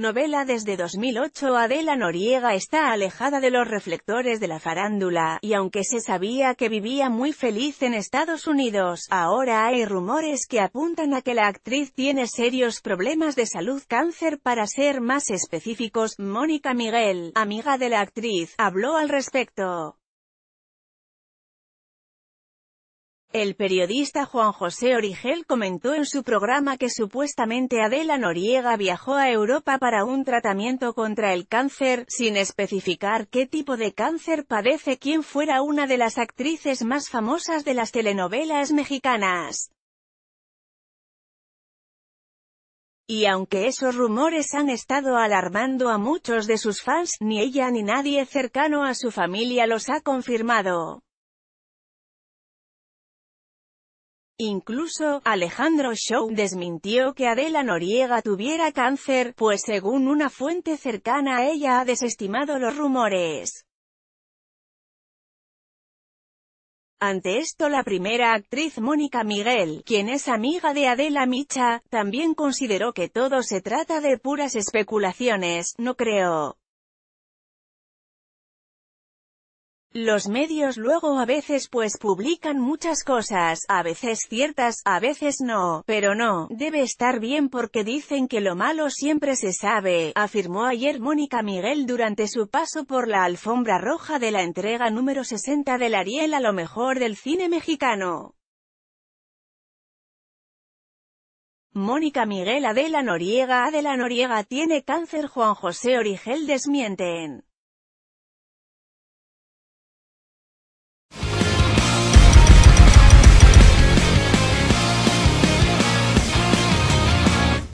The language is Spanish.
Novela desde 2008 Adela Noriega está alejada de los reflectores de la farándula, y aunque se sabía que vivía muy feliz en Estados Unidos, ahora hay rumores que apuntan a que la actriz tiene serios problemas de salud cáncer para ser más específicos, Mónica Miguel, amiga de la actriz, habló al respecto. El periodista Juan José Origel comentó en su programa que supuestamente Adela Noriega viajó a Europa para un tratamiento contra el cáncer, sin especificar qué tipo de cáncer padece quien fuera una de las actrices más famosas de las telenovelas mexicanas. Y aunque esos rumores han estado alarmando a muchos de sus fans, ni ella ni nadie cercano a su familia los ha confirmado. Incluso, Alejandro Show desmintió que Adela Noriega tuviera cáncer, pues según una fuente cercana a ella ha desestimado los rumores. Ante esto la primera actriz Mónica Miguel, quien es amiga de Adela Micha, también consideró que todo se trata de puras especulaciones, no creo. Los medios luego a veces pues publican muchas cosas, a veces ciertas, a veces no, pero no, debe estar bien porque dicen que lo malo siempre se sabe, afirmó ayer Mónica Miguel durante su paso por la alfombra roja de la entrega número 60 del Ariel a lo mejor del cine mexicano. Mónica Miguel Adela Noriega Adela Noriega tiene cáncer Juan José Origel desmienten.